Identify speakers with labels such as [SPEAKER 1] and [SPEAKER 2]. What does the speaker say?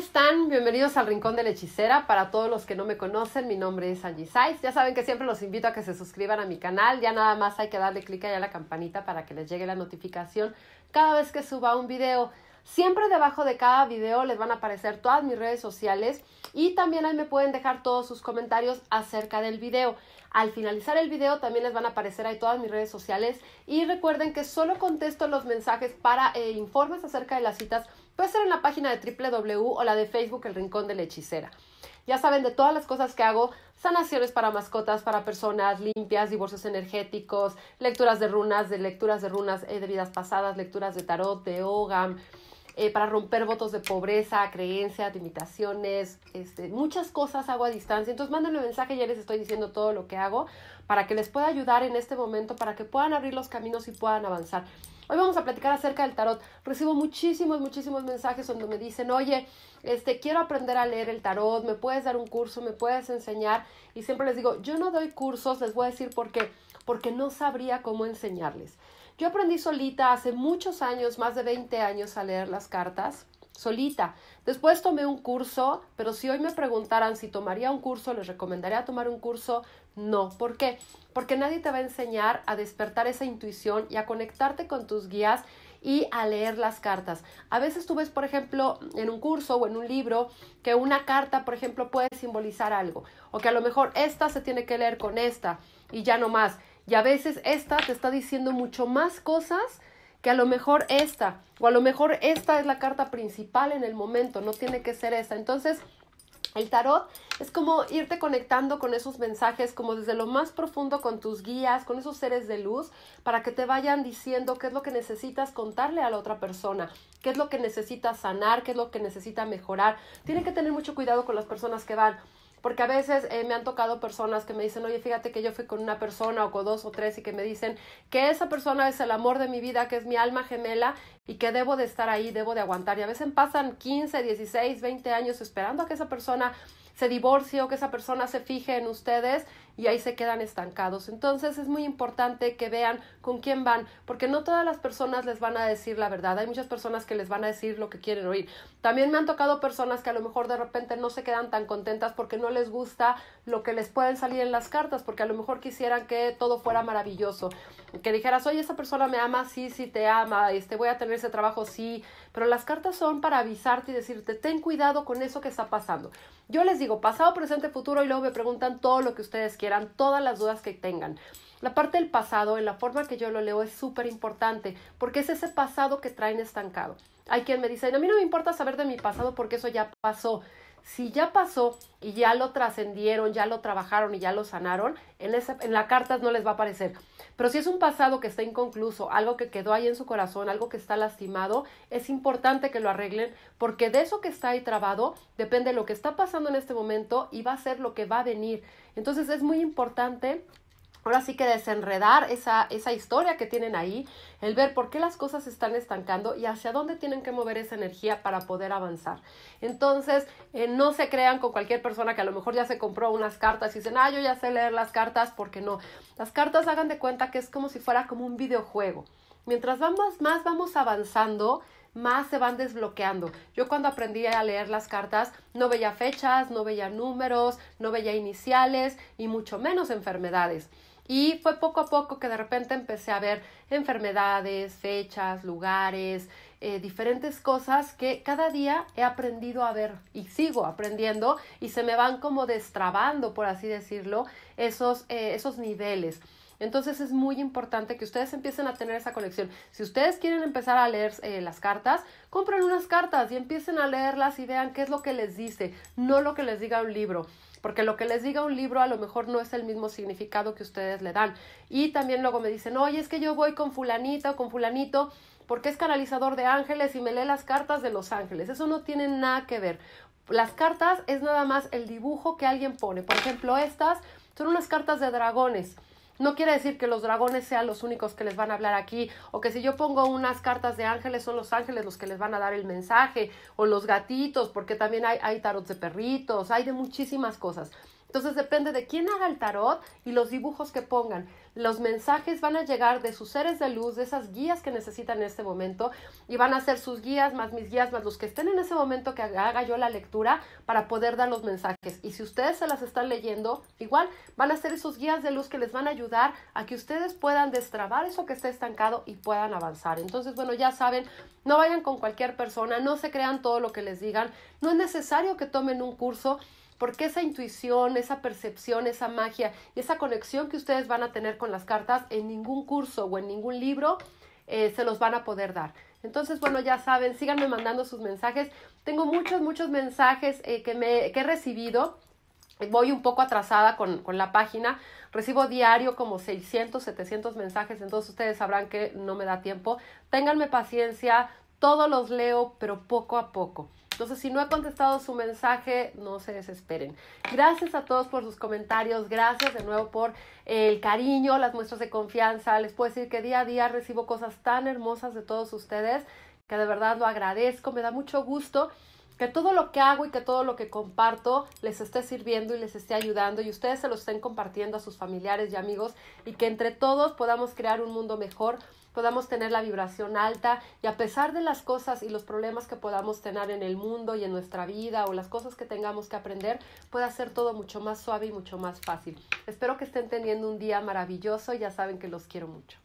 [SPEAKER 1] están? Bienvenidos al Rincón de la Hechicera. Para todos los que no me conocen, mi nombre es Angie Saiz. Ya saben que siempre los invito a que se suscriban a mi canal. Ya nada más hay que darle clic allá a la campanita para que les llegue la notificación cada vez que suba un video. Siempre debajo de cada video les van a aparecer todas mis redes sociales y también ahí me pueden dejar todos sus comentarios acerca del video. Al finalizar el video también les van a aparecer ahí todas mis redes sociales y recuerden que solo contesto los mensajes para eh, informes acerca de las citas puede ser en la página de www o la de Facebook El Rincón de la Hechicera. Ya saben de todas las cosas que hago, sanaciones para mascotas, para personas limpias, divorcios energéticos, lecturas de runas, de lecturas de runas eh, de vidas pasadas, lecturas de tarot, de Ogam, eh, para romper votos de pobreza, creencias, limitaciones, este, muchas cosas hago a distancia. Entonces mándenme mensaje, ya les estoy diciendo todo lo que hago para que les pueda ayudar en este momento, para que puedan abrir los caminos y puedan avanzar. Hoy vamos a platicar acerca del tarot. Recibo muchísimos, muchísimos mensajes donde me dicen, oye, este, quiero aprender a leer el tarot, me puedes dar un curso, me puedes enseñar. Y siempre les digo, yo no doy cursos, les voy a decir por qué, porque no sabría cómo enseñarles. Yo aprendí solita hace muchos años, más de 20 años, a leer las cartas solita. Después tomé un curso, pero si hoy me preguntaran si tomaría un curso, les recomendaría tomar un curso, no. ¿Por qué? Porque nadie te va a enseñar a despertar esa intuición y a conectarte con tus guías y a leer las cartas. A veces tú ves, por ejemplo, en un curso o en un libro que una carta, por ejemplo, puede simbolizar algo, o que a lo mejor esta se tiene que leer con esta y ya no más. Y a veces esta te está diciendo mucho más cosas que a lo mejor esta, o a lo mejor esta es la carta principal en el momento, no tiene que ser esta. Entonces, el tarot es como irte conectando con esos mensajes, como desde lo más profundo con tus guías, con esos seres de luz, para que te vayan diciendo qué es lo que necesitas contarle a la otra persona, qué es lo que necesitas sanar, qué es lo que necesita mejorar. tiene que tener mucho cuidado con las personas que van porque a veces eh, me han tocado personas que me dicen, oye, fíjate que yo fui con una persona o con dos o tres y que me dicen que esa persona es el amor de mi vida, que es mi alma gemela y que debo de estar ahí, debo de aguantar. Y a veces pasan 15, 16, 20 años esperando a que esa persona se divorcie o que esa persona se fije en ustedes y ahí se quedan estancados. Entonces es muy importante que vean con quién van, porque no todas las personas les van a decir la verdad. Hay muchas personas que les van a decir lo que quieren oír. También me han tocado personas que a lo mejor de repente no se quedan tan contentas porque no les gusta lo que les pueden salir en las cartas, porque a lo mejor quisieran que todo fuera maravilloso, que dijeras, oye, esa persona me ama, sí, sí, te ama, este, voy a tener ese trabajo, sí, pero las cartas son para avisarte y decirte, ten cuidado con eso que está pasando. Yo les digo pasado, presente, futuro y luego me preguntan todo lo que ustedes quieran, todas las dudas que tengan. La parte del pasado, en la forma que yo lo leo, es súper importante porque es ese pasado que traen estancado. Hay quien me dice, a mí no me importa saber de mi pasado porque eso ya pasó si ya pasó y ya lo trascendieron, ya lo trabajaron y ya lo sanaron, en, esa, en la carta no les va a aparecer. Pero si es un pasado que está inconcluso, algo que quedó ahí en su corazón, algo que está lastimado, es importante que lo arreglen porque de eso que está ahí trabado depende lo que está pasando en este momento y va a ser lo que va a venir. Entonces es muy importante ahora sí que desenredar esa, esa historia que tienen ahí, el ver por qué las cosas se están estancando y hacia dónde tienen que mover esa energía para poder avanzar. Entonces, eh, no se crean con cualquier persona que a lo mejor ya se compró unas cartas y dicen, ah, yo ya sé leer las cartas, porque no. Las cartas hagan de cuenta que es como si fuera como un videojuego. Mientras vamos, más vamos avanzando, más se van desbloqueando. Yo cuando aprendí a leer las cartas no veía fechas, no veía números, no veía iniciales y mucho menos enfermedades. Y fue poco a poco que de repente empecé a ver enfermedades, fechas, lugares, eh, diferentes cosas que cada día he aprendido a ver y sigo aprendiendo y se me van como destrabando, por así decirlo, esos, eh, esos niveles. Entonces es muy importante que ustedes empiecen a tener esa conexión. Si ustedes quieren empezar a leer eh, las cartas, compren unas cartas y empiecen a leerlas y vean qué es lo que les dice, no lo que les diga un libro porque lo que les diga un libro a lo mejor no es el mismo significado que ustedes le dan. Y también luego me dicen, oye, es que yo voy con fulanita o con fulanito porque es canalizador de ángeles y me lee las cartas de los ángeles. Eso no tiene nada que ver. Las cartas es nada más el dibujo que alguien pone. Por ejemplo, estas son unas cartas de dragones. No quiere decir que los dragones sean los únicos que les van a hablar aquí, o que si yo pongo unas cartas de ángeles, son los ángeles los que les van a dar el mensaje, o los gatitos, porque también hay, tarot tarots de perritos, hay de muchísimas cosas. Entonces depende de quién haga el tarot y los dibujos que pongan. Los mensajes van a llegar de sus seres de luz, de esas guías que necesitan en este momento y van a ser sus guías más mis guías más los que estén en ese momento que haga yo la lectura para poder dar los mensajes. Y si ustedes se las están leyendo, igual van a ser esos guías de luz que les van a ayudar a que ustedes puedan destrabar eso que está estancado y puedan avanzar. Entonces, bueno, ya saben, no vayan con cualquier persona, no se crean todo lo que les digan, no es necesario que tomen un curso porque esa intuición, esa percepción, esa magia y esa conexión que ustedes van a tener con las cartas en ningún curso o en ningún libro eh, se los van a poder dar. Entonces, bueno, ya saben, síganme mandando sus mensajes. Tengo muchos, muchos mensajes eh, que, me, que he recibido voy un poco atrasada con, con, la página. Recibo diario como 600, 700 mensajes, entonces ustedes sabrán que no me da tiempo. Ténganme paciencia, todos los leo, pero poco a poco. Entonces, si no he contestado su mensaje, no se desesperen. Gracias a todos por sus comentarios, gracias de nuevo por el cariño, las muestras de confianza. Les puedo decir que día a día recibo cosas tan hermosas de todos ustedes que de verdad lo agradezco, me da mucho gusto que todo lo que hago y que todo lo que comparto les esté sirviendo y les esté ayudando y ustedes se lo estén compartiendo a sus familiares y amigos y que entre todos podamos crear un mundo mejor podamos tener la vibración alta y a pesar de las cosas y los problemas que podamos tener en el mundo y en nuestra vida o las cosas que tengamos que aprender, pueda ser todo mucho más suave y mucho más fácil. Espero que estén teniendo un día maravilloso, ya saben que los quiero mucho.